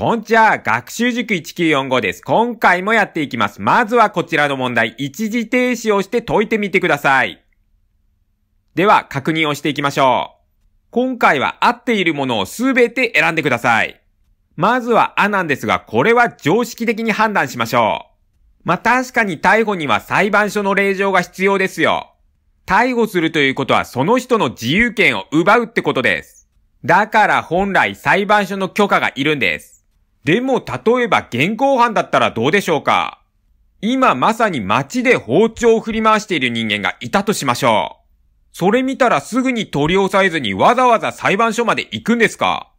こんちは、学習塾1945です。今回もやっていきます。まずはこちらの問題、一時停止をして解いてみてください。では、確認をしていきましょう。今回は合っているものをすべて選んでください。まずはあなんですが、これは常識的に判断しましょう。まあ、確かに逮捕には裁判所の令状が必要ですよ。逮捕するということはその人の自由権を奪うってことです。だから本来裁判所の許可がいるんです。でも例えば現行犯だったらどうでしょうか今まさに街で包丁を振り回している人間がいたとしましょう。それ見たらすぐに取り押さえずにわざわざ裁判所まで行くんですか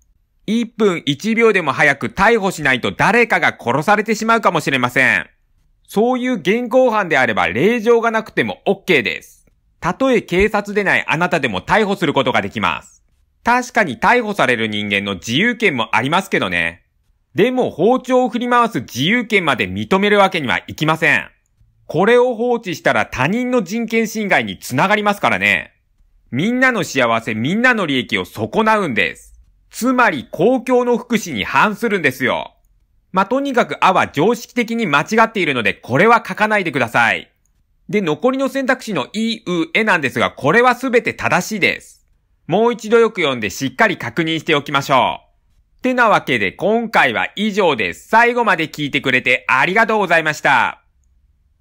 ?1 分1秒でも早く逮捕しないと誰かが殺されてしまうかもしれません。そういう現行犯であれば令状がなくても OK です。たとえ警察でないあなたでも逮捕することができます。確かに逮捕される人間の自由権もありますけどね。でも包丁を振り回す自由権まで認めるわけにはいきません。これを放置したら他人の人権侵害につながりますからね。みんなの幸せ、みんなの利益を損なうんです。つまり公共の福祉に反するんですよ。まあ、とにかくあは常識的に間違っているので、これは書かないでください。で、残りの選択肢の E、U、E なんですが、これはすべて正しいです。もう一度よく読んでしっかり確認しておきましょう。てなわけで今回は以上です。最後まで聞いてくれてありがとうございました。